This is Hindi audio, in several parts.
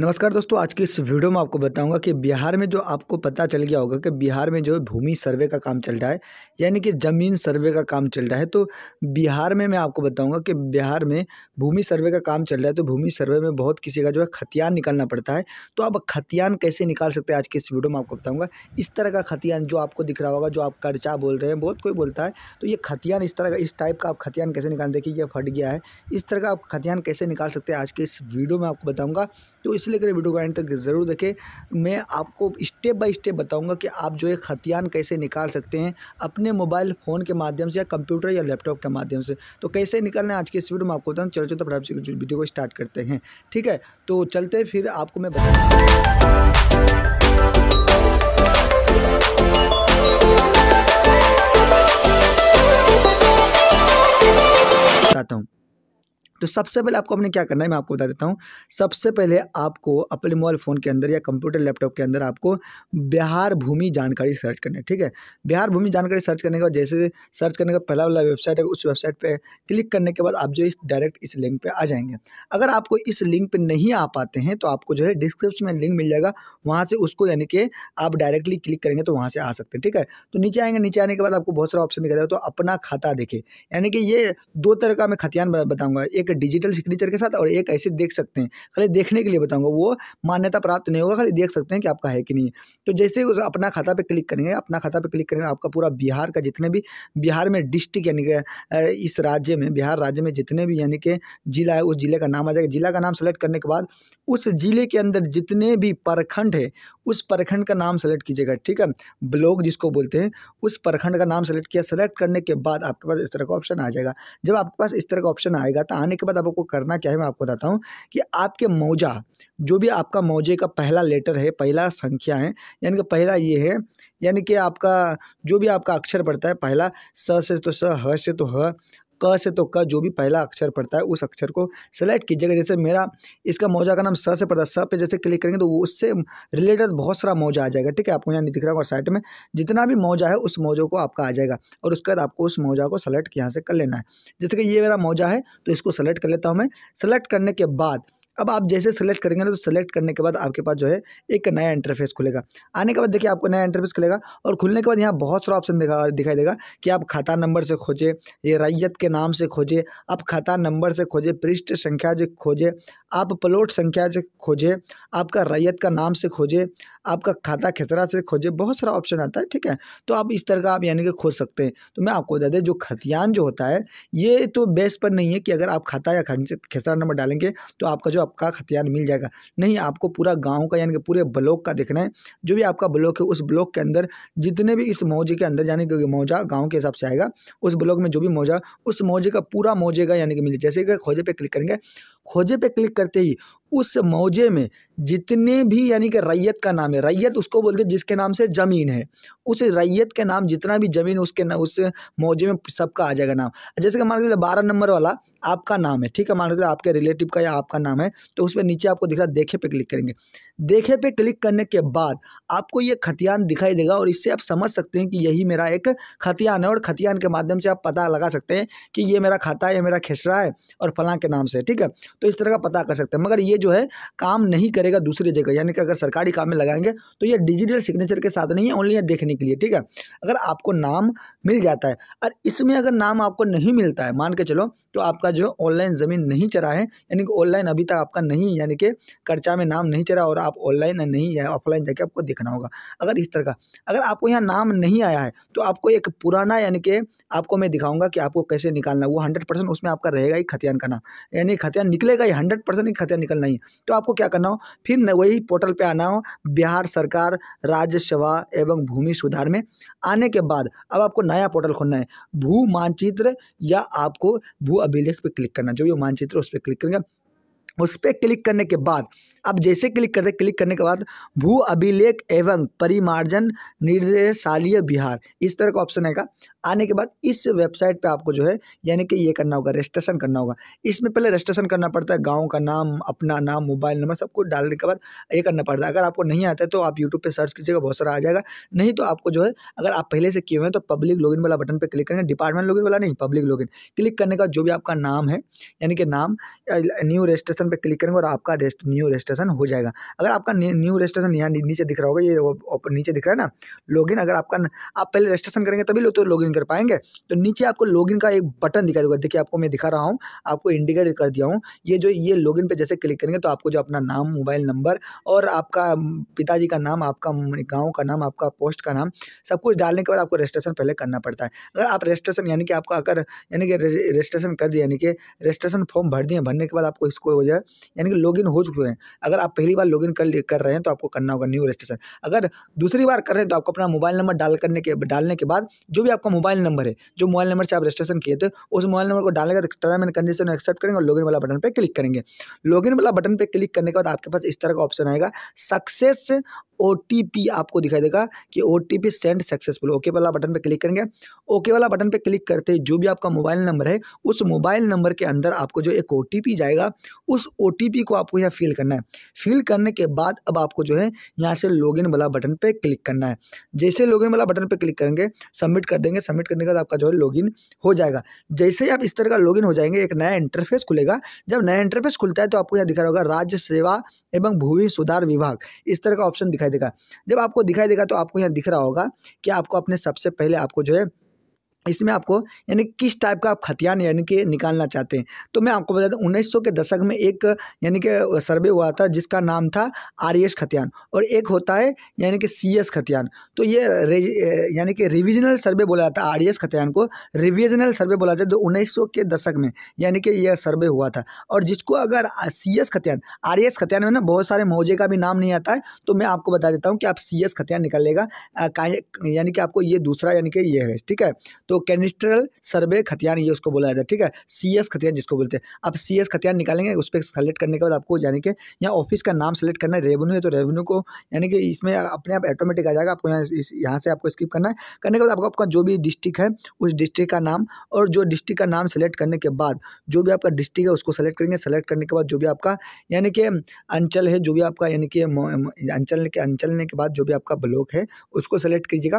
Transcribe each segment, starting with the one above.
नमस्कार दोस्तों आज की इस वीडियो में आपको बताऊंगा कि बिहार में जो आपको पता चल गया होगा कि बिहार में जो है भूमि सर्वे का काम चल रहा है यानी कि ज़मीन सर्वे का काम चल रहा है तो बिहार में मैं आपको बताऊंगा कि बिहार में भूमि सर्वे का काम चल रहा है तो भूमि सर्वे में बहुत किसी का जो है खतियान निकालना पड़ता है तो आप खतियान कैसे निकाल सकते हैं आज की इस वीडियो में आपको बताऊँगा इस तरह का खतियान जो आपको दिख रहा होगा जो आप कर्चा बोल रहे हैं बहुत कोई बोलता है तो ये खतियान इस तरह का इस टाइप का आप खतियान कैसे निकाल देखिए ये फट गया है इस तरह का आप खतियान कैसे निकाल सकते हैं आज के इस वीडियो में आपको बताऊँगा तो इसलिए करें वीडियो को एंड तक ज़रूर देखें मैं आपको स्टेप बाय स्टेप बताऊंगा कि आप जो है खतियान कैसे निकाल सकते हैं अपने मोबाइल फ़ोन के माध्यम से या कंप्यूटर या लैपटॉप के माध्यम से तो कैसे निकालना है आज की इस वीडियो में आपको बताऊँ चलो चलो तब वीडियो को स्टार्ट करते हैं ठीक है तो चलते फिर आपको मैं बता हूँ तो सबसे पहले आपको अपने क्या करना है मैं आपको बता देता हूँ सबसे पहले आपको अपने मोबाइल फ़ोन के अंदर या कंप्यूटर लैपटॉप के अंदर आपको बिहार भूमि जानकारी सर्च करना है ठीक है बिहार भूमि जानकारी सर्च करने के बाद जैसे सर्च करने का पहला वाला वेबसाइट है उस वेबसाइट पर क्लिक करने के बाद आप जो इस डायरेक्ट इस लिंक पर आ जाएंगे अगर आपको इस लिंक पर नहीं आ पाते हैं तो आपको जो है डिस्क्रिप्शन में लिंक मिल जाएगा वहाँ से उसको यानी कि आप डायरेक्टली क्लिक करेंगे तो वहाँ से आ सकते हैं ठीक है तो नीचे आएंगे नीचे आने के बाद आपको बहुत सारा ऑप्शन दिखाएगा तो अपना खाता देखे यानी कि ये दो तरह का मैं खतियान बताऊँगा एक एक डिजिटल सिग्नेचर के साथ और एक ऐसे देख सकते हैं खाली देखने के लिए बताऊंगा वो मान्यता प्राप्त नहीं होगा खाली देख सकते हैं कि आपका है कि नहीं तो जैसे उस अपना खाता पर क्लिक करेंगे अपना खाता पे क्लिक करेंगे आपका पूरा बिहार का जितने भी बिहार में डिस्ट्रिक्ट यानी कि इस राज्य में बिहार राज्य में जितने भी यानी कि जिला है उस जिले का नाम आ जाएगा जिला का नाम सेलेक्ट करने के बाद उस जिले के अंदर जितने भी प्रखंड है उस प्रखंड का नाम सेलेक्ट कीजिएगा ठीक है ब्लॉक जिसको बोलते हैं उस प्रखंड का नाम सेलेक्ट किया सेलेक्ट करने के बाद आपके पास इस तरह का ऑप्शन आ जाएगा जब आपके पास इस तरह का ऑप्शन आएगा तो आने के बाद आपको करना क्या है मैं आपको बताता हूँ कि आपके मौजा जो भी आपका मौजे का पहला लेटर है पहला संख्या है यानी कि पहला ये है यानी कि आपका जो भी आपका अक्षर पड़ता है पहला स से तो स ह से तो ह क से तो क जो भी पहला अक्षर पड़ता है उस अक्षर को सेलेक्ट कीजिएगा जैसे मेरा इसका मौजा का नाम स से पड़ता है स पे जैसे क्लिक करेंगे तो उससे रिलेटेड बहुत सारा मौजा आ जाएगा ठीक है आपको यहाँ दिख रहा होगा साइड में जितना भी मौजा है उस मौजों को आपका आ जाएगा और उसके बाद आपको उस मौजा को सेलेक्ट यहाँ से कर लेना है जैसे कि ये मेरा मौजा है तो इसको सेलेक्ट कर लेता हूँ मैं सेलेक्ट करने के बाद अब आप जैसे सेलेक्ट करेंगे ना तो सेलेक्ट करने के बाद आपके पास जो है एक नया इंटरफेस खुलेगा आने के बाद देखिए आपको नया इंटरफेस खुलेगा और खुलने के बाद यहाँ बहुत सारा ऑप्शन दिखा दिखाई देगा कि आप खाता नंबर से खोजें ये रैयत के नाम से खोजे आप खाता नंबर से खोजें पृष्ठ संख्या से खोजें आप प्लॉट संख्या से खोजें आपका रैयत का नाम से खोजे आपका खाता खतरा से खोजे बहुत सारा ऑप्शन आता है ठीक है तो आप इस तरह का आप यानी कि खोज सकते हैं तो मैं आपको बता दें जो खतियान जो होता है ये तो बेस पर नहीं है कि अगर आप खाता या खसरा नंबर डालेंगे तो आपका जो आपका खतियान मिल जाएगा नहीं आपको पूरा गाँव का यानी कि पूरे ब्लॉक का देखना है जो भी आपका ब्लॉक है उस ब्लॉक के अंदर जितने भी इस मौजे के अंदर यानी कि मौजा गाँव के हिसाब से आएगा उस ब्लॉक में जो भी मौजा उस मौजे का पूरा मौजेगा यानी कि मिल जैसे कि खोजे पर क्लिक करेंगे खोजे पे क्लिक करते ही उस मौजे में जितने भी यानी कि रैयत का नाम है रैयत उसको बोलते हैं जिसके नाम से ज़मीन है उस रैयत के नाम जितना भी ज़मीन उसके नाम उस मौजे में सबका आ जाएगा नाम जैसे कि मान लीजिए बारह नंबर वाला आपका नाम है ठीक है मान लो आपके रिलेटिव का या आपका नाम है तो उस पर नीचे आपको दिख रहा है देखे पे क्लिक करेंगे देखे पे क्लिक करने के बाद आपको ये खतियान दिखाई देगा और इससे आप समझ सकते हैं कि यही मेरा एक खतियान है और खतियान के माध्यम से आप पता लगा सकते हैं कि ये मेरा खाता है ये मेरा खेसरा है और फलां के नाम से ठीक है तो इस तरह का पता कर सकते हैं मगर ये जो है काम नहीं करेगा दूसरी जगह यानी कि अगर सरकारी काम में लगाएंगे तो ये डिजिटल सिग्नेचर के साथ नहीं है ओनली देखने के लिए ठीक है अगर आपको नाम मिल जाता है और इसमें अगर नाम आपको नहीं मिलता है मान के चलो तो आपका आपका जो ऑनलाइन ज़मीन नहीं चरा है यानी कि ऑनलाइन अभी तक आपका नहीं यानी कि कर्चा में नाम नहीं चरा और आप ऑनलाइन नहीं या ऑफलाइन जाके आपको देखना होगा अगर इस तरह का अगर आपको यहाँ नाम नहीं आया है तो आपको एक पुराना यानी कि आपको मैं दिखाऊंगा कि आपको कैसे निकालना वो हंड्रेड उसमें आपका रहेगा ही खतियान का नाम यानी खतियान निकलेगा ही हंड्रेड परसेंट खतियान निकलना ही तो आपको क्या करना हो फिर वही पोर्टल पर आना हो बिहार सरकार राज्य सभा एवं भूमि सुधार में आने के बाद अब आपको नया पोर्टल खोलना है भू मानचित्र या आपको भू अभिलेख पर क्लिक करना जो भी मानचित्र उस पर क्लिक करेंगे उस पर क्लिक करने के बाद अब जैसे क्लिक करते क्लिक करने के बाद भू अभिलेख एवं परिमार्जन निर्देशालय बिहार इस तरह का ऑप्शन आएगा आने के बाद इस वेबसाइट पे आपको जो है यानी कि ये करना होगा रजिस्ट्रेशन करना होगा इसमें पहले रजिस्ट्रेशन करना पड़ता है गांव का नाम अपना नाम मोबाइल नंबर सब कुछ डालने के बाद ये करना पड़ता है अगर आपको नहीं आता है तो आप यूट्यूब पर सर्च कीजिएगा बहुत सारा आ जाएगा नहीं तो आपको जो है अगर आप पहले से किए हुए हैं तो पब्लिक लॉगिन वाला बटन पर क्लिक करेंगे डिपार्टमेंट लॉगिन वाला नहीं पब्लिक लॉगिन क्लिक करने का जो भी आपका नाम है यानी कि नाम न्यू रजिस्ट्रेशन ऑप्शन पर क्लिक करेंगे और आपका रेस्ट न्यू रजिस्ट्रेशन हो जाएगा अगर आपका न्यू रजिस्ट्रेशन यहाँ नीचे दिख रहा होगा ये ऊपर नीचे दिख रहा है ना लॉगिन अगर आपका आप पहले रजिस्ट्रेशन करेंगे तभी लोग तो लॉगिन कर पाएंगे तो नीचे आपको लॉगिन का एक बटन दिखाई देगा देखिए आपको मैं दिखा रहा हूँ आपको इंडिकेट कर दिया हूँ ये जो ये लॉगिन पे जैसे क्लिक करेंगे तो आपको जो अपना नाम मोबाइल नंबर और आपका पिताजी का नाम आपका गाँव का नाम आपका पोस्ट का नाम सब कुछ डालने के बाद आपको रजिस्ट्रेशन पहले करना पड़ता है अगर आप रजिस्ट्रेशन यानी कि आपका अगर यानी कि रजिस्ट्रेशन कर दिया यानी कि रजिस्ट्रेशन फॉर्म भर दिए भरने के बाद आपको इसको जो है है यानी कि लॉगिन हो चुके हैं अगर आप पहली बार लॉगिन कर कर रहे हैं तो आपको करना होगा न्यू रजिस्ट्रेशन अगर दूसरी बार कर रहे हैं तो आपको अपना मोबाइल नंबर डाल करने के डालने के बाद जो भी आपका मोबाइल नंबर है जो मोबाइल नंबर से आप रजिस्ट्रेशन किए थे उस मोबाइल नंबर को डालने का टर्म एंड कंडीशन एक्सेप्ट करेंगे और लॉगिन वाला बटन पर क्लिक करेंगे लॉगिन वाला बटन पर क्लिक करने के बाद आपके पास इस तरह का ऑप्शन आएगा सक्सेस ओ आपको दिखाई देगा कि O T P send successful okay वाला बटन पर क्लिक करेंगे ओके वाला बटन पर क्लिक करते जो भी आपका मोबाइल नंबर है उस मोबाइल नंबर के अंदर आपको जो एक ओ जाएगा उस ओ को आपको यहाँ फिल करना है फिल करने के बाद अब आपको जो है यहाँ से लॉग वाला बटन पर क्लिक करना है जैसे लॉग वाला बटन पर क्लिक करेंगे सबमिट कर देंगे सबमिट करने के बाद आपका जो है लॉग हो जाएगा जैसे आप इस तरह का लॉगिन हो जाएंगे एक नया इंटरफेस खुलेगा जब नया इंटरफेस खुलता है तो आपको यहाँ दिखा रहा होगा राज्य सेवा एवं भूमि सुधार विभाग इस तरह का ऑप्शन दिखाई दिखाई देगा जब आपको दिखाई देगा तो आपको यहाँ दिख रहा होगा कि आपको अपने सबसे पहले आपको जो है इसमें आपको यानी किस टाइप का आप खतियान यानी कि निकालना चाहते हैं तो मैं आपको बता दूं उन्नीस के दशक में एक यानी कि सर्वे हुआ था जिसका नाम था आर एस खतियान और एक होता है यानी कि सी एस खतियान तो ये यानी कि रिविजनल सर्वे बोला जाता है आर एस खतियान को रिविजनल सर्वे बोला जाता है जो उन्नीस के दशक में यानी कि यह सर्वे हुआ था और जिसको अगर सी एस खतियान आर एस खतियान में ना बहुत सारे मोजे का भी नाम नहीं आता है तो मैं आपको बता देता हूँ कि आप सी एस खतियान लेगा यानी कि आपको ये दूसरा यानी कि ये है ठीक है तो कैनिस्ट्रल सर्वे खतियान ये उसको बोला जाता है ठीक है सी एस खतियान जिसको बोलते हैं अब सी एस खतियान निकालेंगे उस पर सेलेक्ट करने के बाद आपको यानी कि यहाँ ऑफिस का नाम सेलेक्ट करना है रेवेन्यू है तो रेवेन्यू को यानी कि इसमें अपने आप ऑटोमेटिक आ जाएगा आपको यहाँ यहाँ से आपको स्किप करना है करने के बाद आपको आपका जो भी डिस्ट्रिक्ट है उस डिस्ट्रिक्ट का नाम और जो डिस्ट्रिक्ट का नाम सेलेक्ट करने के बाद जो भी आपका डिस्ट्रिक्ट है उसको सेलेक्ट करेंगे सेलेक्ट करने के बाद जो भी आपका यानी कि अंचल है जो भी आपका यानी कि अंचल के अंचल के बाद जो भी आपका ब्लॉक है उसको सेलेक्ट कीजिएगा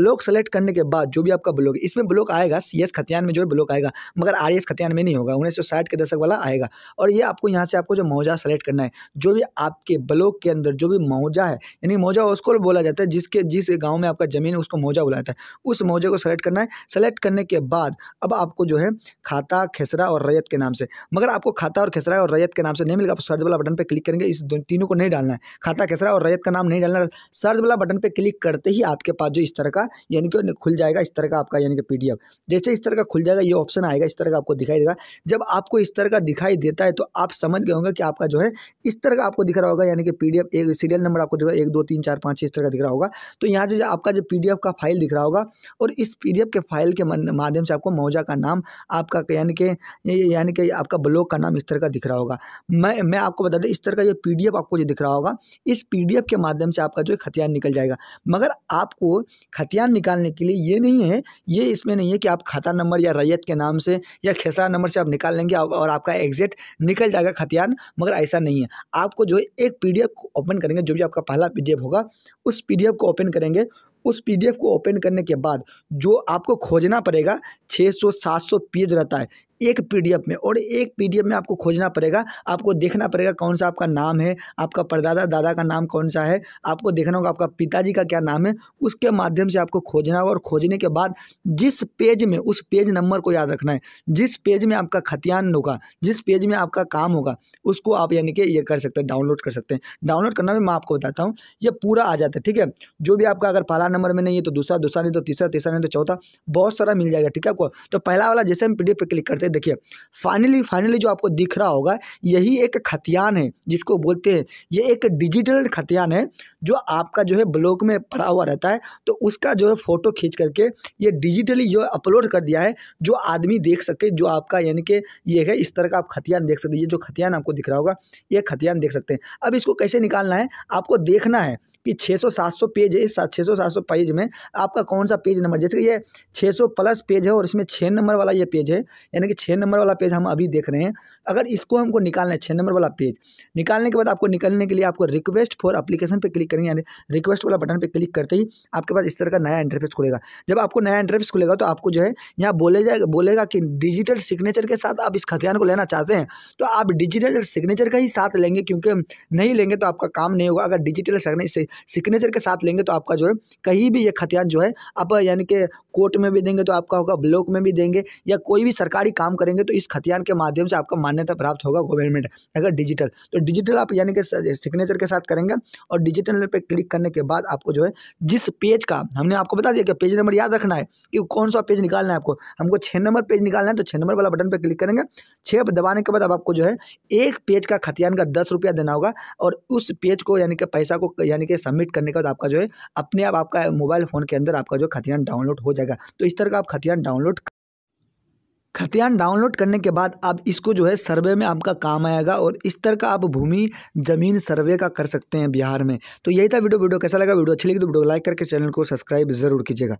ब्लॉक सेलेक्ट करने के बाद जो भी आपका ब्लॉक है इसमें ब्लॉक आएगा सी एस खतियान में जो है ब्लॉक आएगा मगर आर एस खतियान में नहीं होगा उन्नीस सौ साठ के दशक वाला आएगा और ये आपको यहाँ से आपको जो मौजा सेलेक्ट करना है जो भी आपके ब्लॉक के अंदर जो भी मौजा है यानी मौजा उसको बोला जाता है जिसके जिस गाँव में आपका ज़मीन है उसको मौजा बोला जाता है उस मौजे को सेलेक्ट करना है सेलेक्ट करने के बाद अब आपको जो है खाता खेसरा और रैयत के नाम से मगर आपको खाता और खेसरा और रैयत के नाम से नहीं मिलेगा आप सर्च वाला बटन पर क्लिक करेंगे इस तीनों को नहीं डालना है खाता खेसरा और रैयत का नाम नहीं डालना सर्च वाला बटन पर क्लिक करते ही आपके पास जो इस तरह का यानी कि खुल जाएगा इस तरह का आपका यानी करेंगे पी जैसे इस तरह का खुल जाएगा ये ऑप्शन आएगा इस तरह का आपको दिखाई देगा जब आपको इस तरह का दिखाई देता है तो आप समझ गए होंगे कि आपका जो है इस तरह का आपको दिख रहा होगा यानी कि पी एक सीरियल नंबर आपको दिख एक दो तीन चार पाँच इस तरह का दिख रहा होगा तो यहाँ से आपका जो पी का फाइल दिख रहा होगा और इस पी के फाइल के माध्यम से आपको मौजा का नाम आपका यानी कि यानी कि आपका ब्लॉग का नाम इस तरह का दिख रहा होगा मैं मैं आपको बता दें इस तरह का ये पी आपको जो दिख रहा होगा इस पी के माध्यम से आपका जो खतियान निकल जाएगा मगर आपको खतियान निकालने के लिए ये नहीं है ये कोई इसमें नहीं है कि आप खाता नंबर या रैयत के नाम से या खेसरा नंबर से आप निकाल लेंगे और आपका एग्जैक्ट निकल जाएगा खतियान मगर ऐसा नहीं है आपको जो एक पी ओपन करेंगे जो भी आपका पहला पी होगा उस पी को ओपन करेंगे उस पीडीएफ को ओपन करने के बाद जो आपको खोजना पड़ेगा 600-700 पेज रहता है एक पीडीएफ में और एक पीडीएफ में आपको खोजना पड़ेगा आपको देखना पड़ेगा कौन सा आपका नाम है आपका परदादा दादा का नाम कौन सा है आपको देखना होगा आपका पिताजी का क्या नाम है उसके माध्यम से आपको खोजना होगा और खोजने के बाद जिस पेज में उस पेज नंबर को याद रखना है जिस पेज में आपका खतियान होगा जिस पेज में आपका काम होगा उसको आप यानी कि ये कर सकते हैं डाउनलोड कर सकते हैं डाउनलोड करना भी मैं आपको बताता हूँ ये पूरा आ जाता है ठीक है जो भी आपका अगर पहला नंबर में नहीं है तो दूसरा दूसरा नहीं तो तीसरा तीसरा नहीं तो चौथा बहुत सारा मिल जाएगा ठीक है आपको तो पहला वाला जैसे हम पी पे क्लिक करते हैं है देखिए फाइनली फाइनली जो आपको दिख रहा होगा यही एक खतियान है जिसको बोलते हैं ये एक डिजिटल खतियान है जो आपका जो है ब्लॉक में पड़ा हुआ रहता है तो उसका जो है फ़ोटो खींच करके ये डिजिटली जो अपलोड कर दिया है जो आदमी देख सके जो आपका यानी कि ये है इस तरह का आप खतियान देख सकते ये जो खतियान आपको दिख रहा होगा ये खतियान देख सकते हैं अब इसको कैसे निकालना है आपको देखना है कि 600-700 पेज है इस छः सौ सात सौ पेज में आपका कौन सा पेज नंबर जैसे कि ये 600 प्लस पेज है और इसमें छः नंबर वाला ये पेज है यानी कि छः नंबर वाला पेज हम अभी देख रहे हैं अगर इसको हमको निकालना है छः नंबर वाला पेज निकालने के बाद आपको निकालने के लिए आपको रिक्वेस्ट फॉर अपलीकेशन पर क्लिक करेंगे यानी रिक्वेस्ट वाला बटन पर क्लिक करते ही आपके पास इस तरह का नया इंटरफेस खुलेगा जब आपको नया इंटरफेस खुलेगा तो आपको जो है यहाँ बोले जाएगा बोलेगा कि डिजिटल सिग्नेचर के साथ आप इस खतियान को लेना चाहते हैं तो आप डिजिटल सिग्नेचर का ही साथ लेंगे क्योंकि नहीं लेंगे तो आपका काम नहीं होगा अगर डिजिटल सिग्नेचर के साथ लेंगे तो आपका जो है कहीं भी ये खतियान जो है आप यानी कि कोर्ट में भी देंगे तो आपका होगा ब्लॉक में भी देंगे या कोई भी सरकारी काम करेंगे तो इस खतियान के माध्यम से आपका मान्य मान्यता प्राप्त होगा गवर्नमेंट अगर डिजिटल तो डिजिटल आप यानी कि सिग्नेचर के साथ करेंगे और डिजिटल पे क्लिक करने के बाद आपको जो है जिस पेज का हमने आपको बता दिया कि पेज नंबर याद रखना है कि कौन सा पेज निकालना है आपको हमको छः नंबर पेज निकालना है तो छः नंबर वाला बटन पर क्लिक करेंगे छः दबाने के बाद अब आपको जो है एक पेज का खतियान का दस रुपया देना होगा और उस पेज को यानी कि पैसा को यानी कि सबमिट करने के बाद आपका जो है अपने आप आपका मोबाइल फ़ोन के अंदर आपका जो खतियान डाउनलोड हो जाएगा तो इस तरह का आप खतियान डाउनलोड खतियान डाउनलोड करने के बाद आप इसको जो है सर्वे में आपका काम आएगा और इस तरह का आप भूमि जमीन सर्वे का कर सकते हैं बिहार में तो यही था वीडियो वीडियो कैसा लगा वीडियो अच्छी लगी तो वीडियो लाइक करके चैनल को सब्सक्राइब जरूर कीजिएगा